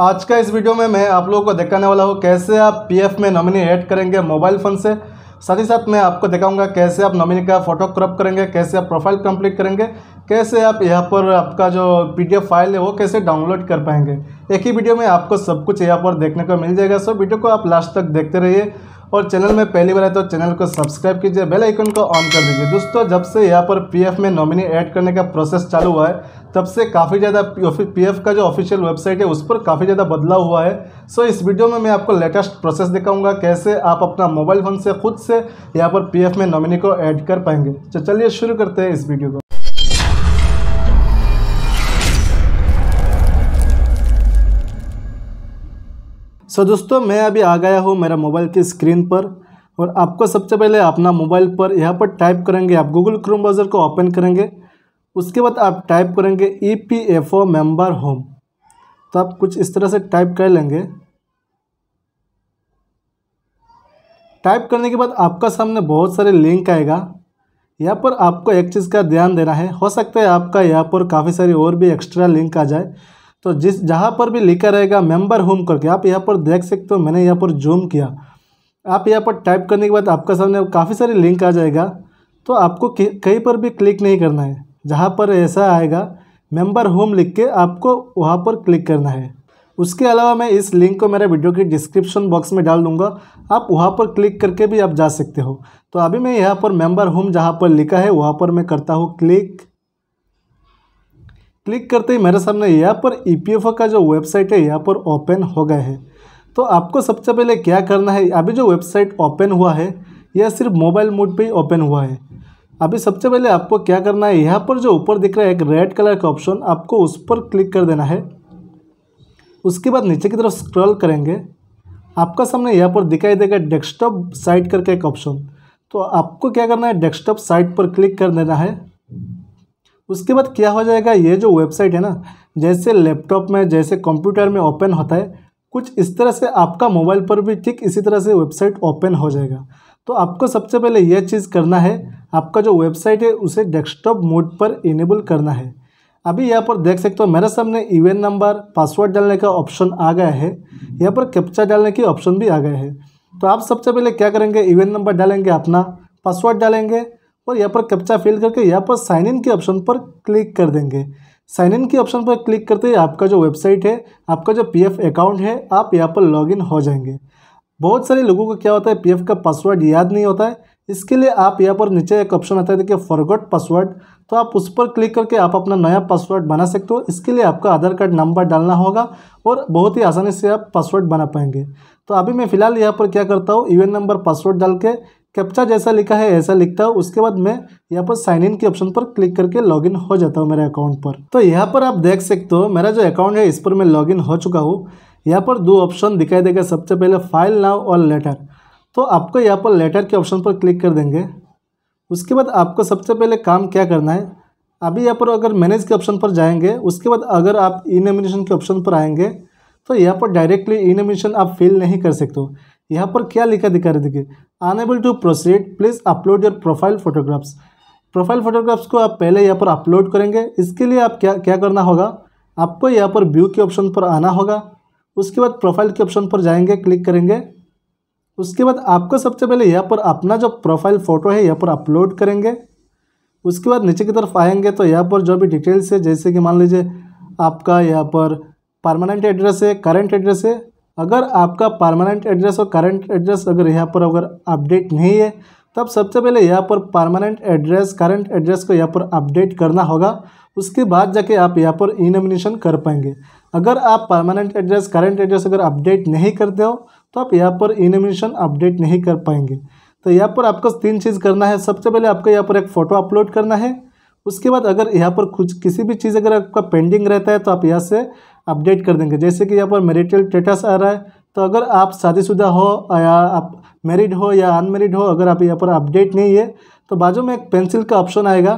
आज का इस वीडियो में मैं आप लोगों को दिखाने वाला हूँ कैसे आप पीएफ में नॉमिनी ऐड करेंगे मोबाइल फ़ोन से साथ ही साथ मैं आपको दिखाऊंगा कैसे आप नॉमिनी का फोटो क्रॉप करेंगे कैसे आप प्रोफाइल कंप्लीट करेंगे कैसे आप यहाँ पर आपका जो पीडीएफ फाइल है वो कैसे डाउनलोड कर पाएंगे एक ही वीडियो में आपको सब कुछ यहाँ पर देखने को मिल जाएगा सो वीडियो को आप लास्ट तक देखते रहिए और चैनल में पहली बार है तो चैनल को सब्सक्राइब कीजिए बेल आइकन को ऑन कर दीजिए दोस्तों जब से यहाँ पर पीएफ में नॉमिनी ऐड करने का प्रोसेस चालू हुआ है तब से काफ़ी ज़्यादा पीएफ का जो ऑफिशियल वेबसाइट है उस पर काफ़ी ज़्यादा बदलाव हुआ है सो इस वीडियो में मैं आपको लेटेस्ट प्रोसेस दिखाऊंगा कैसे आप अपना मोबाइल फ़ोन से खुद से यहाँ पर पी में नॉमिनी को ऐड कर पाएंगे तो चलिए शुरू करते हैं इस वीडियो को सो so, दोस्तों मैं अभी आ गया हूँ मेरा मोबाइल की स्क्रीन पर और आपको सबसे पहले अपना मोबाइल पर यहाँ पर टाइप करेंगे आप गूगल क्रोम ब्राउज़र को ओपन करेंगे उसके बाद आप टाइप करेंगे E P F O member home तो आप कुछ इस तरह से टाइप कर लेंगे टाइप करने के बाद आपका सामने बहुत सारे लिंक आएगा यहाँ पर आपको एक चीज़ का ध्यान देना है हो सकता है आपका यहाँ पर काफ़ी सारी और भी एक्स्ट्रा लिंक आ जाए तो जिस जहाँ पर भी लिखा रहेगा मेंबर होम करके आप यहाँ पर देख सकते हो मैंने यहाँ पर जूम किया आप यहाँ पर टाइप करने के बाद आपका सामने काफ़ी सारे लिंक आ जाएगा तो आपको कहीं पर भी क्लिक नहीं करना है जहाँ पर ऐसा आएगा मेंबर होम लिख के आपको वहाँ पर क्लिक करना है उसके अलावा मैं इस लिंक को मेरे वीडियो के डिस्क्रिप्शन बॉक्स में डाल दूंगा आप वहाँ पर क्लिक करके भी आप जा सकते हो तो अभी मैं यहाँ पर मेंबर होम जहाँ पर लिखा है वहाँ पर मैं करता हूँ क्लिक क्लिक करते ही मेरे सामने यहाँ पर ई e का जो वेबसाइट है यहाँ पर ओपन हो गए हैं तो आपको सबसे पहले क्या करना है अभी जो वेबसाइट ओपन हुआ है यह सिर्फ मोबाइल मोड पे ही ओपन हुआ है अभी सबसे पहले आपको क्या करना है यहाँ पर जो ऊपर दिख रहा है एक रेड कलर का ऑप्शन आपको उस पर क्लिक कर देना है उसके बाद नीचे की तरफ स्क्रॉल करेंगे आपका सामने यहाँ पर दिखाई देगा डेस्कटॉप साइट करके एक ऑप्शन तो आपको क्या करना है डेस्कटॉप साइट पर क्लिक कर देना है उसके बाद क्या हो जाएगा ये जो वेबसाइट है ना जैसे लैपटॉप में जैसे कंप्यूटर में ओपन होता है कुछ इस तरह से आपका मोबाइल पर भी ठीक इसी तरह से वेबसाइट ओपन हो जाएगा तो आपको सबसे पहले यह चीज़ करना है आपका जो वेबसाइट है उसे डेस्कटॉप मोड पर इनेबल करना है अभी यहाँ पर देख सकते हो मेरे सामने ईवेन नंबर पासवर्ड डालने का ऑप्शन आ गया है यहाँ पर कैप्चा डालने की ऑप्शन भी आ गया है तो आप सबसे पहले क्या करेंगे ईवेन नंबर डालेंगे अपना पासवर्ड डालेंगे और यहाँ पर कप्चा फिल करके यहाँ पर साइन इन के ऑप्शन पर क्लिक कर देंगे साइन इन के ऑप्शन पर क्लिक करते ही आपका जो वेबसाइट है आपका जो पीएफ अकाउंट है आप यहाँ पर लॉगिन हो जाएंगे बहुत सारे लोगों को क्या होता है पीएफ का पासवर्ड याद नहीं होता है इसके लिए आप यहाँ पर नीचे एक ऑप्शन आता है देखिए फॉरगॉट पासवर्ड तो आप उस पर क्लिक करके आप अपना नया पासवर्ड बना सकते हो इसके लिए आपका आधार कार्ड नंबर डालना होगा और बहुत ही आसानी से आप पासवर्ड बना पाएंगे तो अभी मैं फ़िलहाल यहाँ पर क्या करता हूँ यूएन नंबर पासवर्ड डाल के कैप्चा जैसा लिखा है ऐसा लिखता हूँ उसके बाद मैं यहाँ पर साइन इन के ऑप्शन पर क्लिक करके लॉगिन हो जाता हूँ मेरे अकाउंट पर तो यहाँ पर आप देख सकते हो मेरा जो अकाउंट है इस पर मैं लॉगिन हो चुका हूँ यहाँ पर दो ऑप्शन दिखाई देगा सबसे पहले फाइल नाव और लेटर तो आपको यहाँ पर लेटर के ऑप्शन पर क्लिक कर देंगे उसके बाद आपको सबसे पहले काम क्या करना है अभी यहाँ पर अगर मैनेज के ऑप्शन पर जाएंगे उसके बाद अगर आप ई के ऑप्शन पर आएंगे तो यहाँ पर डायरेक्टली ई आप फिल नहीं कर सकते हो यहाँ पर क्या लिखा दिखा रहे देखिए unable to proceed please upload your profile photographs profile photographs को आप पहले यहाँ पर अपलोड करेंगे इसके लिए आप क्या क्या करना होगा आपको यहाँ पर व्यू के ऑप्शन पर आना होगा उसके बाद प्रोफाइल के ऑप्शन पर जाएंगे क्लिक करेंगे उसके बाद आपको सबसे पहले यहाँ पर अपना जो प्रोफाइल फ़ोटो है यहाँ पर अपलोड करेंगे उसके बाद नीचे की तरफ आएंगे तो यहाँ पर जो भी डिटेल्स है जैसे कि मान लीजिए आपका यहाँ पर परमानेंट एड्रेस है करंट एड्रेस है अगर आपका परमानेंट एड्रेस और करंट एड्रेस अगर यहाँ पर अगर अपडेट नहीं है तब सबसे पहले यहाँ पर परमानेंट एड्रेस करंट एड्रेस को यहाँ पर अपडेट करना होगा उसके बाद जाके आप यहाँ पर ई नॉमिनेशन कर पाएंगे अगर आप परमानेंट एड्रेस करंट एड्रेस अगर अपडेट नहीं करते हो तो आप यहाँ पर ई नॉमिनेशन अपडेट नहीं कर पाएंगे तो यहाँ पर आपको तीन चीज़ करना है सबसे पहले आपको यहाँ पर एक फ़ोटो अपलोड करना है उसके बाद अगर यहाँ पर कुछ किसी भी चीज़ अगर आपका पेंडिंग रहता है तो आप यहाँ से अपडेट कर देंगे जैसे कि यहाँ पर मेरिटल स्टेटस आ रहा है तो अगर आप शादीशुदा हो या आप मेरिड हो या अनमेरिड हो अगर आप यहाँ पर अपडेट नहीं है तो बाजू में एक पेंसिल का ऑप्शन आएगा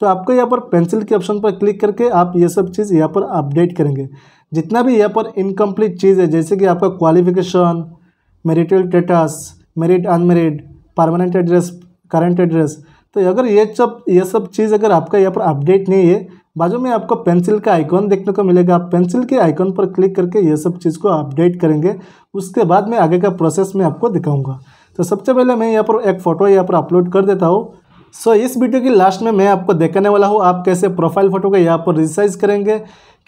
तो आपको यहाँ पर पेंसिल के ऑप्शन पर क्लिक करके आप ये सब चीज़ यहाँ पर अपडेट करेंगे जितना भी यहाँ पर इनकम्प्लीट चीज़ है जैसे कि आपका qualification marital status married unmarried permanent address current address तो अगर ये सब ये सब चीज़ अगर आपका यहाँ पर अपडेट नहीं है बाजू में आपको पेंसिल का आइकॉन देखने को मिलेगा आप पेंसिल के आइकॉन पर क्लिक करके ये सब चीज़ को अपडेट करेंगे उसके बाद में आगे का प्रोसेस मैं आपको दिखाऊंगा तो सबसे पहले मैं यहाँ पर एक फ़ोटो यहाँ पर अपलोड कर देता हूँ सो so, इस वीडियो की लास्ट में मैं आपको देखने वाला हूँ आप कैसे प्रोफाइल फ़ोटो को यहाँ पर रिसाइज करेंगे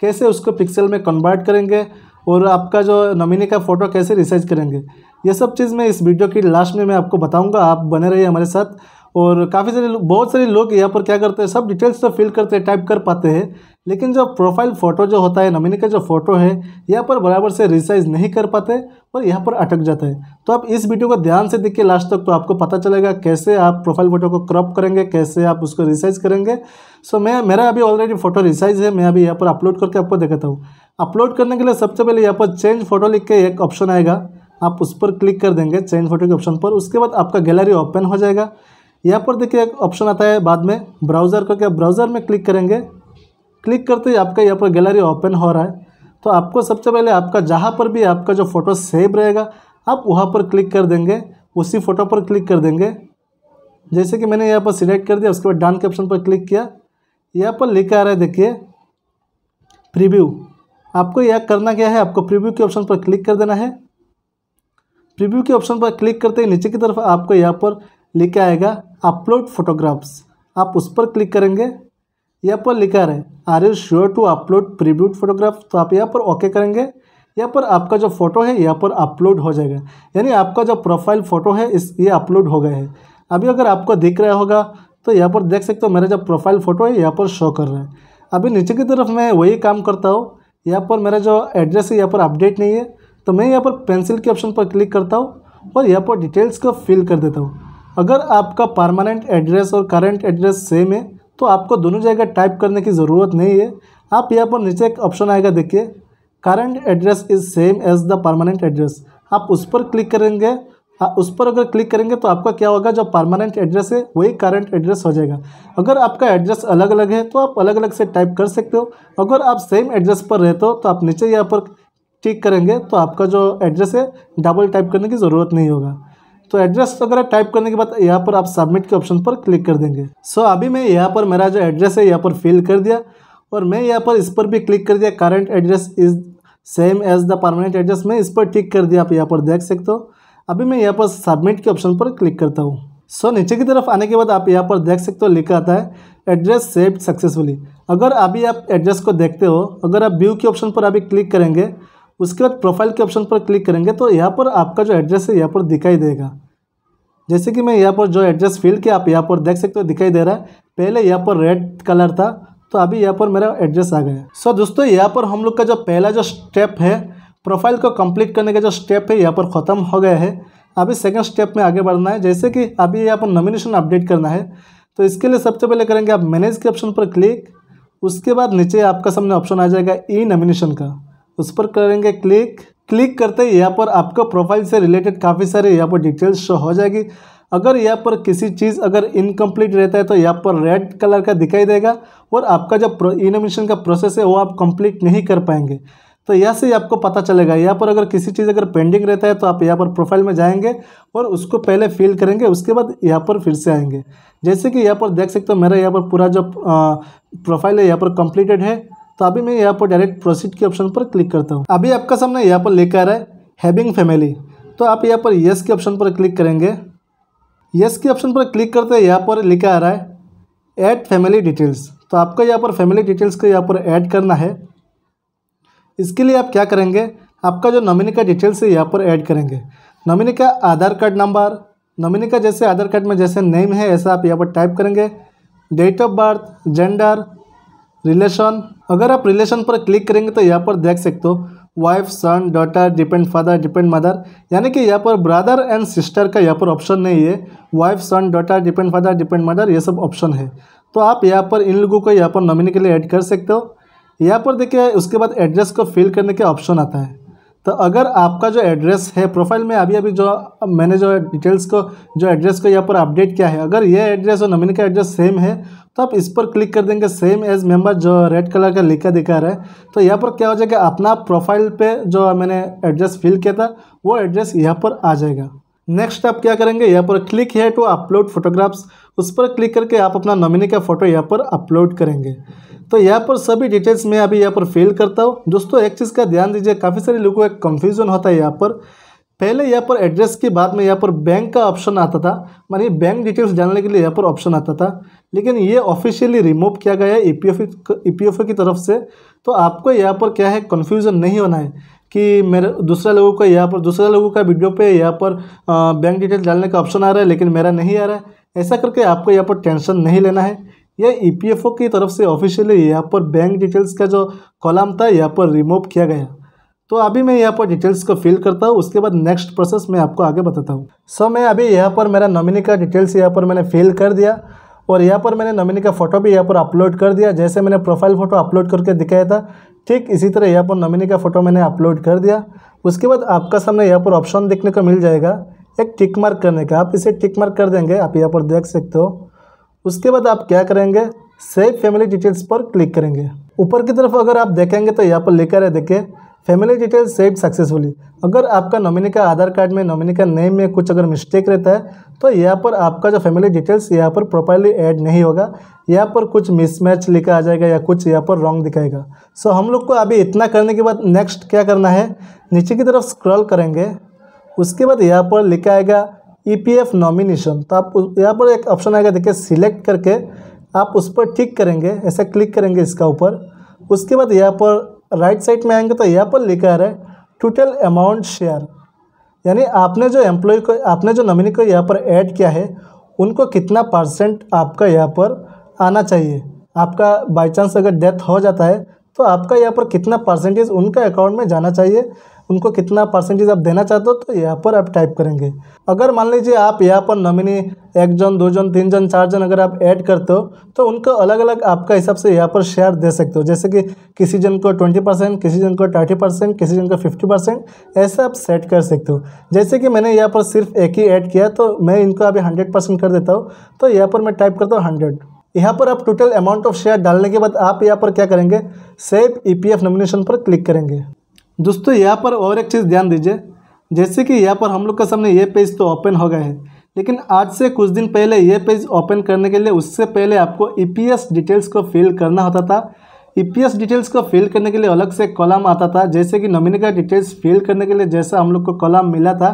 कैसे उसको पिक्सल में कन्वर्ट करेंगे और आपका जो नमीनी का फ़ोटो कैसे रिसाइज करेंगे ये सब चीज़ मैं इस वीडियो की लास्ट में मैं आपको बताऊँगा आप बने रहिए हमारे साथ और काफ़ी सारे बहुत सारे लोग यहाँ पर क्या करते हैं सब डिटेल्स तो फिल करते हैं टाइप कर पाते हैं लेकिन जो प्रोफाइल फ़ोटो जो होता है नमीनी का जो फ़ोटो है यहाँ पर बराबर से रिसाइज नहीं कर पाते और यहाँ पर अटक जाता है तो आप इस वीडियो को ध्यान से देखिए लास्ट तक तो आपको पता चलेगा कैसे आप प्रोफाइल फ़ोटो को क्रॉप करेंगे कैसे आप उसको रिसाइज करेंगे सो मैं मेरा अभी ऑलरेडी फ़ोटो रिसाइज है मैं अभी यहाँ पर अपलोड करके आपको देखता हूँ अपलोड करने के लिए सबसे पहले यहाँ पर चेंज फ़ोटो लिख के एक ऑप्शन आएगा आप उस पर क्लिक कर देंगे चेंज फ़ोटो के ऑप्शन पर उसके बाद आपका गैलरी ओपन हो जाएगा यहाँ पर देखिए एक ऑप्शन आता है बाद में ब्राउज़र करके ब्राउज़र में क्लिक करेंगे क्लिक करते ही आपका यहाँ पर गैलरी ओपन हो रहा है तो आपको सबसे पहले आपका जहाँ पर भी आपका जो फ़ोटो सेव रहेगा आप वहाँ पर क्लिक कर देंगे उसी फ़ोटो पर क्लिक कर देंगे जैसे कि मैंने यहाँ पर सिलेक्ट कर दिया उसके बाद डान के ऑप्शन पर क्लिक किया यहाँ पर लिखा आ रहा है देखिए प्रीव्यू आपको यह करना क्या है आपको प्रीव्यू के ऑप्शन पर क्लिक कर देना है प्रीव्यू के ऑप्शन पर क्लिक करते ही नीचे की तरफ आपको यहाँ पर लिखा आएगा अपलोड फोटोग्राफ्स आप उस पर क्लिक करेंगे यहाँ पर लिखा रहे are you sure to upload previewed photograph तो आप यहाँ पर ओके करेंगे यहाँ पर आपका जो फ़ोटो है यहाँ पर अपलोड हो जाएगा यानी आपका जो प्रोफाइल फ़ोटो है इस ये अपलोड हो गए है अभी अगर आपको दिख रहा होगा तो यहाँ पर देख सकते हो मेरा जो प्रोफाइल फ़ोटो है यहाँ पर शो कर रहा है अभी नीचे की तरफ मैं वही काम करता हूँ यहाँ पर मेरा जो एड्रेस है यहाँ पर अपडेट नहीं है तो मैं यहाँ पर पेंसिल के ऑप्शन पर क्लिक करता हूँ और यहाँ पर डिटेल्स को फिल कर देता हूँ अगर आपका परमानेंट एड्रेस और करंट एड्रेस सेम है तो आपको दोनों जगह टाइप करने की ज़रूरत नहीं है आप यहाँ पर नीचे एक ऑप्शन आएगा देखिए current address is same as the permanent address आप उस पर क्लिक करेंगे आ, उस पर अगर क्लिक करेंगे तो आपका क्या होगा जो परमानेंट एड्रेस है वही करंट एड्रेस हो जाएगा अगर आपका एड्रेस अलग अलग है तो आप अलग अलग से टाइप कर सकते हो अगर आप सेम एड्रेस पर रहते हो तो आप नीचे यहाँ पर टिक करेंगे तो आपका जो एड्रेस है डबल टाइप करने की ज़रूरत नहीं होगा तो एड्रेस वगैरह तो टाइप करने के बाद यहाँ पर आप सबमिट के ऑप्शन पर क्लिक कर देंगे सो so, अभी मैं यहाँ पर मेरा जो एड्रेस है यहाँ पर फिल कर दिया और मैं यहाँ पर इस पर भी क्लिक कर दिया current address is same as the permanent address मैं इस पर टिक कर दिया आप यहाँ पर देख सकते हो अभी मैं यहाँ पर सबमिट के ऑप्शन पर क्लिक करता हूँ सो so, नीचे की तरफ आने के बाद आप यहाँ पर देख सकते हो लिखा आता है एड्रेस सेव्ड सक्सेसफुली अगर अभी आप एड्रेस को देखते हो अगर आप व्यू के ऑप्शन पर अभी क्लिक करेंगे उसके बाद प्रोफाइल के ऑप्शन पर क्लिक करेंगे तो यहाँ पर आपका जो एड्रेस है यहाँ पर दिखाई देगा जैसे कि मैं यहाँ पर जो एड्रेस फिल किया आप यहाँ पर देख सकते हो दिखाई दे रहा है पहले यहाँ पर रेड कलर था तो अभी यहाँ पर मेरा एड्रेस आ गया सो so, दोस्तों यहाँ पर हम लोग का जो पहला जो स्टेप है प्रोफाइल को कंप्लीट करने का जो स्टेप है यहाँ पर ख़त्म हो गया है अभी सेकंड स्टेप में आगे बढ़ना है जैसे कि अभी यहाँ पर नॉमिनेशन अपडेट करना है तो इसके लिए सबसे पहले करेंगे आप मैनेज के ऑप्शन पर क्लिक उसके बाद नीचे आपका सामने ऑप्शन आ जाएगा ई नॉमिनेशन का उस पर करेंगे क्लिक क्लिक करते ही यहाँ पर आपका प्रोफाइल से रिलेटेड काफ़ी सारे यहाँ पर डिटेल्स शो हो जाएगी अगर यहाँ पर किसी चीज़ अगर इनकम्प्लीट रहता है तो यहाँ पर रेड कलर का दिखाई देगा और आपका जो इनोमेशन का प्रोसेस है वो आप कंप्लीट नहीं कर पाएंगे तो यहाँ से आपको पता चलेगा यहाँ पर अगर किसी चीज़ अगर पेंडिंग रहता है तो आप यहाँ पर प्रोफाइल में जाएंगे और उसको पहले फिल करेंगे उसके बाद यहाँ पर फिर से आएंगे जैसे कि यहाँ पर देख सकते हो मेरा यहाँ पर पूरा जो प्रोफाइल है यहाँ पर कंप्लीटेड है तो अभी मैं यहाँ पर डायरेक्ट प्रोसीड के ऑप्शन पर क्लिक करता हूँ अभी आपका सामने यहाँ पर लेकर आ रहा है हैविंग फैमिली तो आप यहाँ पर येस के ऑप्शन पर क्लिक करेंगे येस के ऑप्शन पर क्लिक करते यहाँ पर लिखा आ रहा है ऐड फैमिली डिटेल्स तो आपको यहाँ पर फैमिली डिटेल्स को यहाँ पर ऐड करना है इसके लिए आप क्या करेंगे आपका जो नॉमिनी का डिटेल्स है यहाँ पर ऐड करेंगे नॉमिनी का आधार कार्ड नंबर नॉमिनी का जैसे आधार कार्ड में जैसे नेम है ऐसा आप यहाँ पर टाइप करेंगे date of birth gender relation अगर आप रिलेशन पर क्लिक करेंगे तो यहाँ पर देख सकते हो wife son daughter depend father depend mother यानी कि यहाँ पर ब्रदर एंड सिस्टर का यहाँ पर ऑप्शन नहीं है wife son daughter depend father depend mother ये सब ऑप्शन है तो आप यहाँ पर इन लोगों को यहाँ पर नॉमिनी के लिए ऐड कर सकते हो यहाँ पर देखिए उसके बाद एड्रेस को फिल करने के ऑप्शन आता है तो अगर आपका जो एड्रेस है प्रोफाइल में अभी अभी जो मैंने जो डिटेल्स को जो एड्रेस को यहाँ पर अपडेट किया है अगर ये एड्रेस और नॉमिनी का एड्रेस सेम है तो आप इस पर क्लिक कर देंगे सेम एज मेंबर जो रेड कलर का लिखा दिखा रहा है तो यहाँ पर क्या हो जाएगा अपना प्रोफाइल पे जो मैंने एड्रेस फिल किया था वो एड्रेस यहाँ पर आ जाएगा नेक्स्ट आप क्या करेंगे यहाँ पर क्लिक है टू अपलोड फोटोग्राफ्स उस पर क्लिक करके आप अपना नॉमिनी का फ़ोटो यहाँ पर अपलोड करेंगे तो यहाँ पर सभी डिटेल्स मैं अभी यहाँ पर फिल करता हूँ दोस्तों एक चीज़ का ध्यान दीजिए काफ़ी सारे लोगों का कन्फ्यूज़न होता है यहाँ पर पहले यहाँ पर एड्रेस के बाद में यहाँ पर बैंक का ऑप्शन आता था मानिए बैंक डिटेल्स जानने के लिए यहाँ पर ऑप्शन आता था लेकिन ये ऑफिशियली रिमूव किया गया है ई e पी e की तरफ से तो आपको यहाँ पर क्या है कन्फ्यूज़न नहीं होना है कि मेरे दूसरे लोगों का यहाँ पर दूसरे लोगों का वीडियो पे यहाँ पर बैंक डिटेल डालने का ऑप्शन आ रहा है लेकिन मेरा नहीं आ रहा है ऐसा करके आपको यहाँ पर टेंशन नहीं लेना है यह ई e की तरफ से ऑफिशियली यहाँ पर बैंक डिटेल्स का जो कॉलम था यहाँ पर रिमूव किया गया तो अभी मैं यहाँ पर डिटेल्स को फिल करता हूँ उसके बाद नेक्स्ट प्रोसेस मैं आपको आगे बताता हूँ सो मैं अभी यहाँ पर मेरा नॉमिनी का डिटेल्स यहाँ पर मैंने फिल कर दिया और यहाँ पर मैंने नॉमिनी का फ़ोटो भी यहाँ पर अपलोड कर दिया जैसे मैंने प्रोफाइल फ़ोटो अपलोड करके दिखाया था ठीक इसी तरह यहाँ पर नॉमिनी का फ़ोटो मैंने अपलोड कर दिया उसके बाद आपका सामने यहाँ पर ऑप्शन देखने को मिल जाएगा एक टिक मार्क करने का आप इसे टिक मार्क कर देंगे आप यहाँ पर देख सकते हो उसके बाद आप क्या करेंगे सेव फैमिली डिटेल्स पर क्लिक करेंगे ऊपर की तरफ अगर आप देखेंगे तो यहाँ पर लिखा है देखिए फैमिली डिटेल सेव सक्सेसफुली अगर आपका नॉमिनी का आधार कार्ड में नॉमिनी का नेम में कुछ अगर मिस्टेक रहता है तो यहाँ पर आपका जो फैमिली डिटेल्स यहाँ पर प्रॉपरली ऐड नहीं होगा यहाँ पर कुछ मिसमैच लिखा आ जाएगा या कुछ यहाँ पर रॉन्ग दिखाएगा सो हम लोग को अभी इतना करने के बाद नेक्स्ट क्या करना है नीचे की तरफ स्क्रॉल करेंगे उसके बाद यहाँ पर लिखा आएगा ई पी एफ नॉमिनेशन तो आप यहाँ पर एक ऑप्शन आएगा देखिए सिलेक्ट करके आप उस पर टिक करेंगे ऐसा क्लिक करेंगे इसका ऊपर उसके बाद यहाँ पर राइट साइड में आएंगे तो यहाँ पर लिखा है टोटल अमाउंट शेयर यानी आपने जो एम्प्लॉय को आपने जो नमिनी को यहाँ पर ऐड किया है उनको कितना परसेंट आपका यहाँ पर आना चाहिए आपका बाई चांस अगर डेथ हो जाता है तो आपका यहाँ पर कितना परसेंटेज उनका अकाउंट में जाना चाहिए उनको कितना परसेंटेज आप देना चाहते हो तो यहाँ पर आप टाइप करेंगे अगर मान लीजिए आप यहाँ पर नॉमिनी एक जन दो जन तीन जन चार जन अगर आप ऐड करते हो तो उनको अलग अलग आपका हिसाब से यहाँ पर शेयर दे सकते हो जैसे कि किसी जन को ट्वेंटी परसेंट किसी जन को थर्टी परसेंट किसी जन को फिफ्टी परसेंट ऐसा आप सेट कर सकते हो जैसे कि मैंने यहाँ पर सिर्फ एक ही ऐड किया तो मैं इनको अभी हंड्रेड परसेंट कर देता हूँ तो यहाँ पर मैं टाइप करता हूँ हंड्रेड यहाँ पर आप टोटल अमाउंट ऑफ शेयर डालने के बाद आप यहाँ पर क्या करेंगे सेव एफ नॉमिनेशन पर क्लिक करेंगे दोस्तों यहाँ पर और एक चीज़ ध्यान दीजिए जैसे कि यहाँ पर हम लोग के सामने ये पेज तो ओपन हो गए हैं लेकिन आज से कुछ दिन पहले ये पेज ओपन करने के लिए उससे पहले आपको ई e डिटेल्स को फिल करना होता था ई e डिटेल्स को फिल करने के लिए अलग से कॉलम आता था जैसे कि नॉमिनी का डिटेल्स फिल करने के लिए जैसा हम लोग को कॉलम मिला था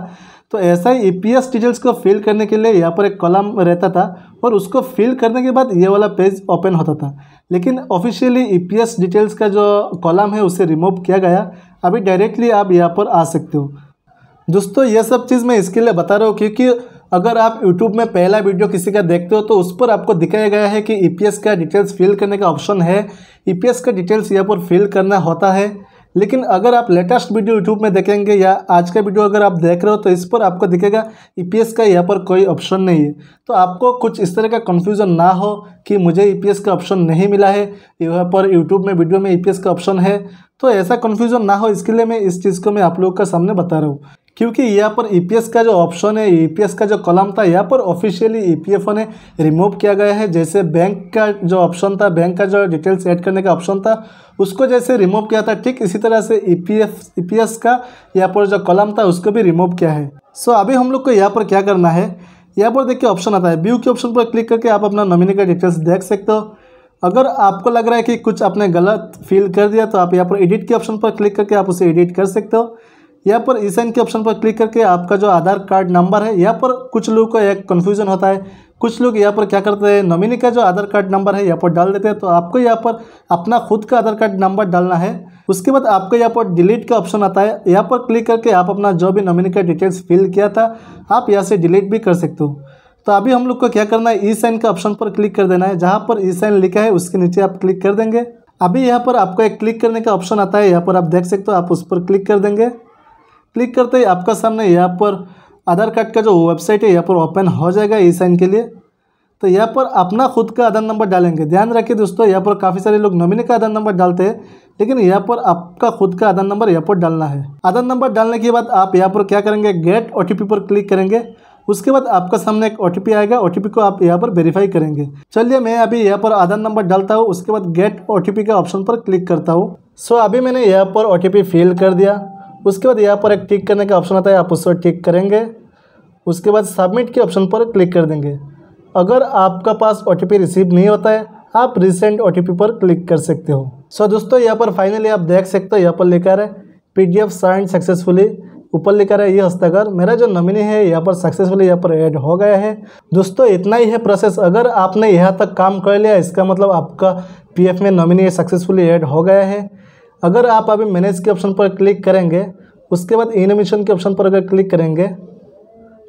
तो ऐसा ही ई e डिटेल्स को फिल करने के लिए यहाँ पर एक कॉलम रहता था और उसको फिल करने के बाद ये वाला पेज ओपन होता था लेकिन ऑफिशियली ई डिटेल्स का जो कॉलम है उसे रिमूव किया गया अभी डायरेक्टली आप यहाँ पर आ सकते हो दोस्तों ये सब चीज़ मैं इसके लिए बता रहा हूँ क्योंकि अगर आप YouTube में पहला वीडियो किसी का देखते हो तो उस पर आपको दिखाया गया है कि ई e का डिटेल्स फिल करने का ऑप्शन है ई e का डिटेल्स यहाँ पर फिल करना होता है लेकिन अगर आप लेटेस्ट वीडियो यूट्यूब में देखेंगे या आज का वीडियो अगर आप देख रहे हो तो इस पर आपको दिखेगा ई e का यहाँ पर कोई ऑप्शन नहीं है तो आपको कुछ इस तरह का कन्फ्यूज़न ना हो कि मुझे ई e का ऑप्शन नहीं मिला है यहाँ पर यूट्यूब में वीडियो में ई e का ऑप्शन है तो ऐसा कन्फ्यूज़न ना हो इसके लिए मैं इस चीज़ को मैं आप लोग का सामने बता रहा हूँ क्योंकि यहाँ पर ई e का जो ऑप्शन है ई e का जो कलम था यहाँ पर ऑफिशियली ई पी ने रिमूव किया गया है जैसे बैंक का जो ऑप्शन था बैंक का जो डिटेल्स ऐड करने का ऑप्शन था उसको जैसे रिमूव किया था ठीक इसी तरह से ई e पी का यहाँ पर जो कलम था उसको भी रिमूव किया है सो अभी हम लोग को यहाँ पर क्या करना है यहाँ पर देखिए ऑप्शन आता है ब्यू के ऑप्शन पर क्लिक करके आप अपना नॉमिनी का डिटेल्स देख सकते हो अगर आपको लग रहा है कि कुछ आपने गलत फील कर दिया तो आप यहाँ पर एडिट के ऑप्शन पर क्लिक करके आप उसे एडिट कर सकते हो यहाँ पर ई साइन के ऑप्शन पर क्लिक करके आपका जो आधार कार्ड नंबर है यहाँ पर कुछ लोगों का एक कन्फ्यूजन होता है कुछ लोग यहाँ पर क्या करते हैं नॉमिनी का जो आधार कार्ड नंबर है यहाँ पर डाल देते हैं तो आपको यहाँ पर अपना खुद का आधार कार्ड नंबर डालना है उसके बाद आपको यहाँ पर डिलीट का ऑप्शन आता है यहाँ पर क्लिक करके आप अपना जो भी नॉमिनी का डिटेल्स फिल किया था आप यहाँ से डिलीट भी कर सकते हो तो अभी हम लोग को क्या करना है ई साइन का ऑप्शन पर क्लिक कर देना है जहाँ पर ई साइन लिखा है उसके नीचे आप क्लिक कर देंगे अभी यहाँ पर आपको एक क्लिक करने का ऑप्शन आता है यहाँ पर आप देख सकते हो आप उस पर क्लिक कर देंगे क्लिक करते ही आपका सामने यहाँ पर आधार कार्ड का जो वेबसाइट है यहाँ पर ओपन हो जाएगा ई साइन के लिए तो यहाँ पर अपना खुद का आधार नंबर डालेंगे ध्यान रखिए दोस्तों यहाँ पर काफ़ी सारे लोग नॉमिनी का आधार नंबर डालते हैं लेकिन यहाँ पर आपका खुद का आधार नंबर यहाँ पर डालना है आधार नंबर डालने के बाद आप यहाँ पर क्या करेंगे गेट ओ पर क्लिक करेंगे उसके बाद आपका सामने एक ओ आएगा ओ को आप यहाँ पर वेरीफाई करेंगे चलिए मैं अभी यहाँ पर आधार नंबर डालता हूँ उसके बाद गेट ओ का ऑप्शन पर क्लिक करता हूँ सो अभी मैंने यहाँ पर ओ फिल कर दिया उसके बाद यहाँ पर एक टिक करने का ऑप्शन आता है आप उस पर टिक करेंगे उसके बाद सबमिट के ऑप्शन पर क्लिक कर देंगे अगर आपका पास ओ रिसीव नहीं होता है आप रिसेंट ओ पर क्लिक कर सकते हो सो दोस्तों यहाँ पर फाइनली आप देख सकते हो यहाँ पर लिखा है P D F sign successfully ऊपर लिखा है ये हस्ताकर मेरा जो नमिनी है यहाँ पर सक्सेसफुली यहाँ पर ऐड हो गया है दोस्तों इतना ही है प्रोसेस अगर आपने यहाँ तक काम कर लिया इसका मतलब आपका पीएफ में नमिनी सक्सेसफुली ऐड हो गया है अगर आप अभी मैनेज के ऑप्शन पर क्लिक करेंगे उसके बाद एनिमेशन के ऑप्शन पर अगर क्लिक करेंगे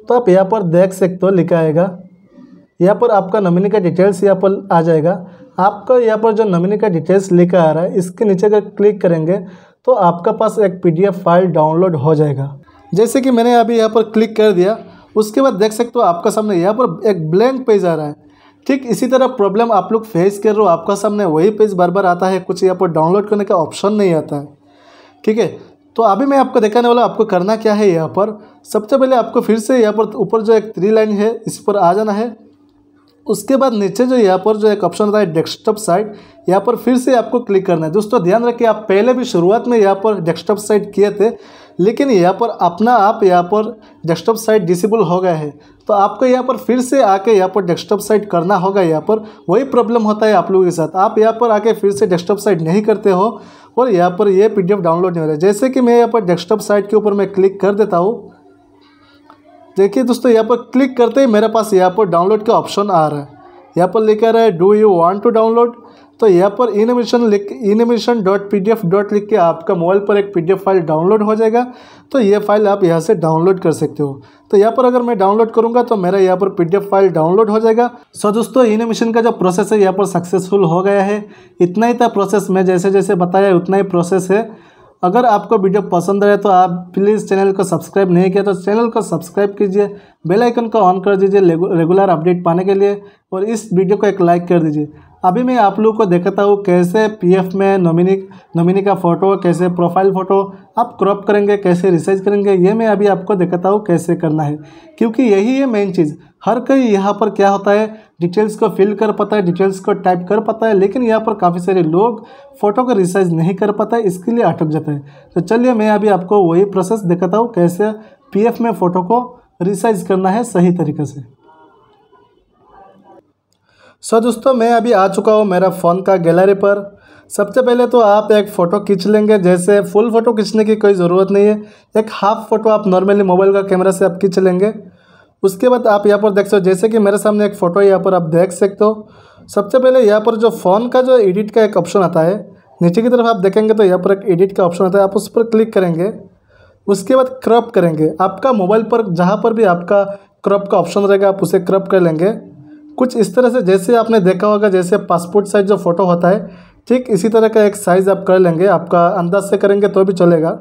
तो आप यहाँ पर देख सकते हो लिखा आएगा यहाँ पर आपका नमिनी का डिटेल्स यहाँ पर आ जाएगा आपका यहाँ पर जो नमिनी का डिटेल्स लिखा आ रहा है इसके नीचे अगर क्लिक करेंगे तो आपका पास एक पीडीएफ फाइल डाउनलोड हो जाएगा जैसे कि मैंने अभी यहाँ पर क्लिक कर दिया उसके बाद देख सकते हो आपका सामने यहाँ पर एक ब्लैंक पेज आ रहा है ठीक इसी तरह प्रॉब्लम आप लोग फेस कर रहे हो आपका सामने वही पेज बार बार आता है कुछ यहाँ पर डाउनलोड करने का ऑप्शन नहीं आता है ठीक है तो अभी मैं आपको दिखाने वाला आपको करना क्या है यहाँ पर सबसे पहले आपको फिर से यहाँ पर ऊपर जो एक थ्री लाइन है इस पर आ जाना है उसके बाद नीचे जो यहाँ पर जो एक ऑप्शन रहा है डेस्कटॉप साइट यहाँ पर फिर से आपको क्लिक करना है दोस्तों ध्यान रखिए आप पहले भी शुरुआत में यहाँ पर डेस्कटॉप साइट किए थे लेकिन यहाँ पर अपना आप यहाँ पर डेस्कटॉप साइट डिसेबल हो गया है तो आपको यहाँ पर फिर से आके यहाँ पर डेस्कटॉप साइट करना होगा यहाँ पर वही प्रॉब्लम होता है आप लोगों के साथ आप यहाँ पर आके फिर से डेस्कटॉप साइट नहीं करते हो और यहाँ पर ये यह एफ डाउनलोड नहीं हो रहा है जैसे कि मैं यहाँ पर डेस्कटॉप साइट के ऊपर मैं क्लिक कर देता हूँ देखिए दोस्तों यहाँ पर क्लिक करते ही मेरे पास यहाँ पर डाउनलोड का ऑप्शन आ रहा है यहाँ पर लेकर है do you want to download तो यहाँ पर इनिमेशन लिख इनिमेशन डॉट पी डॉट लिख के आपका मोबाइल पर एक पी फाइल डाउनलोड हो जाएगा तो ये फाइल आप यहाँ से डाउनलोड कर सकते हो तो यहाँ पर अगर मैं डाउनलोड करूँगा तो मेरा यहाँ पर पी फाइल डाउनलोड हो जाएगा सो दोस्तों इनिमेशन का जो प्रोसेस है यहाँ पर सक्सेसफुल हो गया है इतना ही था प्रोसेस मैं जैसे जैसे बताया उतना ही प्रोसेस है अगर आपको वीडियो पसंद आया तो आप प्लीज़ चैनल को सब्सक्राइब नहीं किया तो चैनल को सब्सक्राइब कीजिए बेल आइकन को ऑन कर दीजिए रेगुलर अपडेट पाने के लिए और इस वीडियो को एक लाइक कर दीजिए अभी मैं आप लोग को देखता हूँ कैसे पीएफ में नॉमिनी नॉमिनी का फ़ोटो कैसे प्रोफाइल फ़ोटो आप क्रॉप करेंगे कैसे रिसर्च करेंगे ये मैं अभी आपको देखता हूँ कैसे करना है क्योंकि यही है मेन चीज़ हर कोई यहाँ पर क्या होता है डिटेल्स को फिल कर पाता है डिटेल्स को टाइप कर पाता है लेकिन यहाँ पर काफ़ी सारे लोग फ़ोटो को रिसर्च नहीं कर पाता है इसके लिए अटक जाता है तो चलिए मैं अभी आपको वही प्रोसेस देखता हूँ कैसे पी में फ़ोटो को रिसाइज करना है सही तरीके से सो so, दोस्तों मैं अभी आ चुका हूँ मेरा फ़ोन का गैलरी पर सबसे पहले तो आप एक फ़ोटो खींच लेंगे जैसे फुल फ़ोटो खींचने की कोई ज़रूरत नहीं है एक हाफ़ फ़ोटो आप नॉर्मली मोबाइल का कैमरा से आप खींच लेंगे उसके बाद आप यहाँ पर देख सकते हो जैसे कि मेरे सामने एक फ़ोटो यहाँ पर आप देख सकते हो सबसे पहले यहाँ पर जो फ़ोन का जो एडिट का एक ऑप्शन आता है नीचे की तरफ आप देखेंगे तो यहाँ पर एक एडिट का ऑप्शन आता है आप उस पर क्लिक करेंगे उसके बाद क्रॉप करेंगे आपका मोबाइल पर जहाँ पर भी आपका क्रॉप का ऑप्शन रहेगा आप उसे क्रॉप कर लेंगे कुछ इस तरह से जैसे आपने देखा होगा जैसे पासपोर्ट साइज़ जो फ़ोटो होता है ठीक इसी तरह का एक साइज़ आप कर लेंगे आपका अंदाज से करेंगे तो भी चलेगा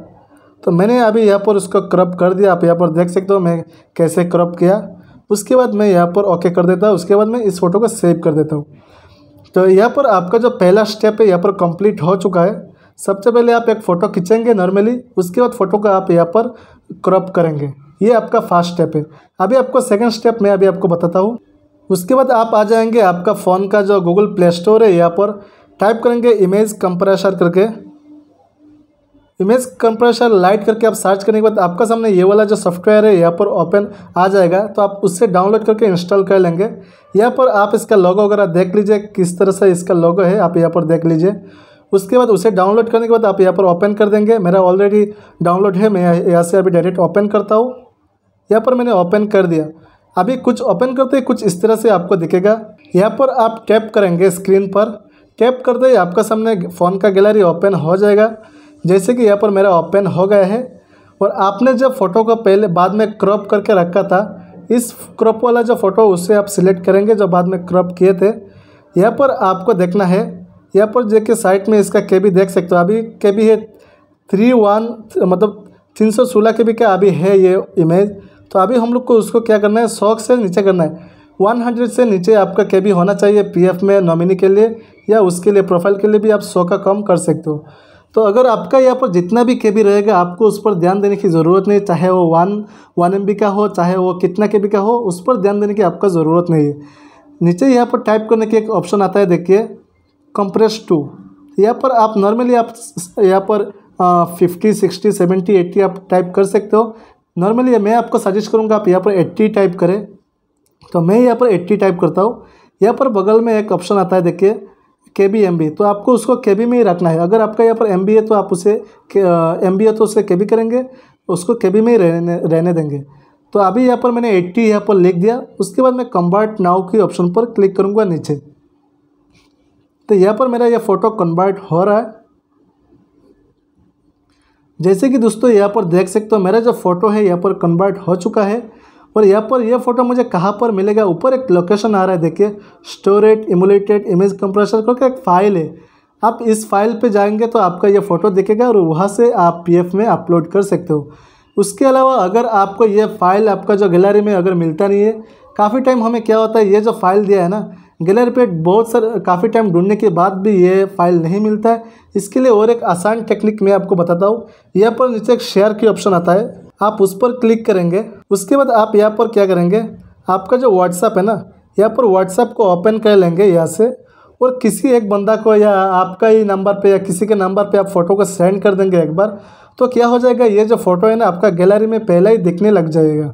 तो मैंने अभी यहाँ पर उसको क्रॉप कर दिया आप यहाँ पर देख सकते हो मैं कैसे क्रॉप किया उसके बाद मैं यहाँ पर ओके कर देता हूँ उसके बाद मैं इस फ़ोटो को सेव कर देता हूँ तो यहाँ पर आपका जो पहला स्टेप है यहाँ पर कंप्लीट हो चुका है सबसे पहले आप एक फ़ोटो खींचेंगे नॉर्मली उसके बाद फ़ोटो का आप यहाँ पर क्रॉप करेंगे ये आपका फर्स्ट स्टेप है अभी आपको सेकंड स्टेप मैं अभी आपको बताता हूँ उसके बाद आप आ जाएंगे आपका फ़ोन का जो गूगल प्ले स्टोर है यहाँ पर टाइप करेंगे इमेज कंप्रेशर करके इमेज कंप्रेशर लाइट करके आप सर्च करने के बाद आपका सामने ये वाला जो सॉफ्टवेयर है यहाँ पर ओपन आ जाएगा तो आप उससे डाउनलोड करके इंस्टॉल कर लेंगे यहाँ पर आप इसका लोगो वगैरह देख लीजिए किस तरह से इसका लोगो है आप यहाँ पर देख लीजिए उसके बाद उसे डाउनलोड करने के बाद आप यहाँ पर ओपन कर देंगे मेरा ऑलरेडी डाउनलोड है मैं यहाँ से अभी डायरेक्ट ओपन करता हूँ यहाँ पर मैंने ओपन कर दिया अभी कुछ ओपन करते ही कुछ इस तरह से आपको दिखेगा यहाँ पर आप टैप करेंगे स्क्रीन पर टैप करते ही आपका सामने फ़ोन का गैलरी ओपन हो जाएगा जैसे कि यहाँ पर मेरा ओपन हो गया है और आपने जब फ़ोटो को पहले बाद में क्रॉप करके रखा था इस क्रॉप वाला जो फ़ोटो उसे आप सिलेक्ट करेंगे जो बाद में क्रॉप किए थे यहाँ पर आपको देखना है यहाँ पर देखिए साइट में इसका के देख सकते हो अभी के है थ्री वन मतलब तीन सौ सोलह के का अभी है ये इमेज तो अभी हम लोग को उसको क्या करना है शौक से नीचे करना है वन हंड्रेड से नीचे आपका के होना चाहिए पीएफ में नॉमिनी के लिए या उसके लिए प्रोफाइल के लिए भी आप सौ का कम कर सकते हो तो अगर आपका यहाँ पर जितना भी के रहेगा आपको उस पर ध्यान देने की ज़रूरत नहीं चाहे वो वन वन एम का हो चाहे वो कितना के का हो उस पर ध्यान देने की आपका ज़रूरत नहीं है नीचे यहाँ पर टाइप करने की एक ऑप्शन आता है देखिए कंप्रेस टू यहाँ पर आप नॉर्मली आप यहाँ पर फिफ्टी सिक्सटी सेवेंटी एट्टी आप टाइप कर सकते हो नॉर्मली मैं आपको सजेस्ट करूँगा आप यहाँ पर एट्टी टाइप करें तो मैं यहाँ पर एट्टी टाइप करता हूँ यहाँ पर बगल में एक ऑप्शन आता है देखिए के बी एम बी तो आपको उसको के बी में ही रखना है अगर आपका यहाँ पर एम बी है तो आप उसे एम बी है तो उसे के बी करेंगे उसको के बी में ही रहने रहने देंगे तो अभी यहाँ पर मैंने एट्टी यहाँ पर लिख दिया उसके बाद मैं कम्बर्ट नाव की ऑप्शन पर क्लिक करूँगा नीचे तो यहाँ पर मेरा यह फ़ोटो कन्वर्ट हो रहा है जैसे कि दोस्तों यहाँ पर देख सकते हो मेरा जो फ़ोटो है यहाँ पर कन्वर्ट हो चुका है और यहाँ पर यह फ़ोटो मुझे कहाँ पर मिलेगा ऊपर एक लोकेशन आ रहा है देखिए स्टोरेट इमुलेटेड इमेज कंप्रेसर करके एक फ़ाइल है आप इस फाइल पे जाएंगे तो आपका ये फ़ोटो दिखेगा और वहाँ से आप पीएफ में अपलोड कर सकते हो उसके अलावा अगर आपको ये फ़ाइल आपका जो गैलरी में अगर मिलता नहीं है काफ़ी टाइम हमें क्या होता है ये जो फाइल दिया है ना गैलरी पे बहुत सारे काफ़ी टाइम ढूंढने के बाद भी ये फाइल नहीं मिलता है इसके लिए और एक आसान टेक्निक मैं आपको बताता हूँ यहाँ पर नीचे एक शेयर की ऑप्शन आता है आप उस पर क्लिक करेंगे उसके बाद आप यहाँ पर क्या करेंगे आपका जो व्हाट्सअप है ना यहाँ पर व्हाट्सअप को ओपन कर लेंगे यहाँ से और किसी एक बंदा को या आपका ही नंबर पर या किसी के नंबर पर आप फ़ोटो को सेंड कर देंगे एक बार तो क्या हो जाएगा ये जो फ़ोटो है ना आपका गैलरी में पहले ही दिखने लग जाएगा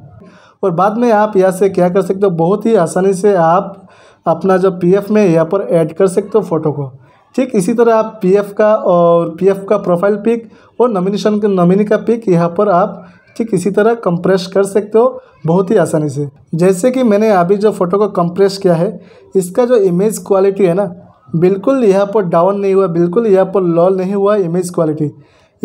और बाद में आप यहाँ से क्या कर सकते हो बहुत ही आसानी से आप अपना जो पी में यहाँ पर ऐड कर सकते हो फ़ोटो को ठीक इसी तरह आप पी का और पी का प्रोफाइल पिक और नॉमिनेशन के नॉमिनी का पिक यहाँ पर आप ठीक इसी तरह कंप्रेस कर सकते हो बहुत ही आसानी से जैसे कि मैंने अभी जो फ़ोटो को कंप्रेस किया है इसका जो इमेज क्वालिटी है ना बिल्कुल यहाँ पर डाउन नहीं हुआ बिल्कुल यहाँ पर लॉल नहीं हुआ इमेज क्वालिटी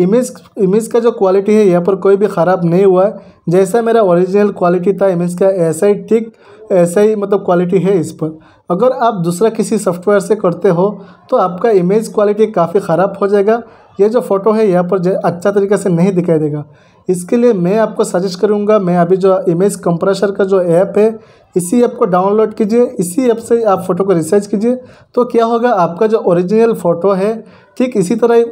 इमेज इमेज का जो क्वालिटी है यहाँ पर कोई भी ख़राब नहीं हुआ है जैसा मेरा ओरिजिनल क्वालिटी था इमेज का ऐसा ही ठीक ऐसा ही मतलब क्वालिटी है इस पर अगर आप दूसरा किसी सॉफ्टवेयर से करते हो तो आपका इमेज क्वालिटी काफ़ी ख़राब हो जाएगा ये जो फ़ोटो है यहाँ पर अच्छा तरीके से नहीं दिखाई देगा इसके लिए मैं आपको सजेस्ट करूँगा मैं अभी जो इमेज कंप्रेशर का जो ऐप है इसी ऐप को डाउनलोड कीजिए इसी ऐप से आप फ़ोटो को रिसर्च कीजिए तो क्या होगा आपका जो ओरिजिनल फ़ोटो है ठीक इसी तरह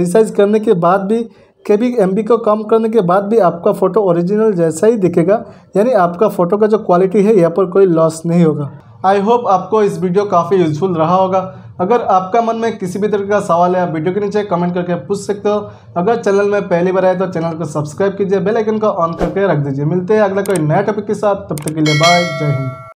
रिसाइज करने के बाद भी के भी एम को कम करने के बाद भी आपका फ़ोटो ओरिजिनल जैसा ही दिखेगा यानी आपका फ़ोटो का जो क्वालिटी है यहाँ पर कोई लॉस नहीं होगा आई होप आपको इस वीडियो काफ़ी यूजफुल रहा होगा अगर आपका मन में किसी भी तरह का सवाल है आप वीडियो के नीचे कमेंट करके पूछ सकते हो अगर चैनल में पहली बार आए तो चैनल को सब्सक्राइब कीजिए बेल आइकन को ऑन करके रख दीजिए मिलते हैं अगला कोई नया टॉपिक के साथ तब तक के लिए बाय जय हिंद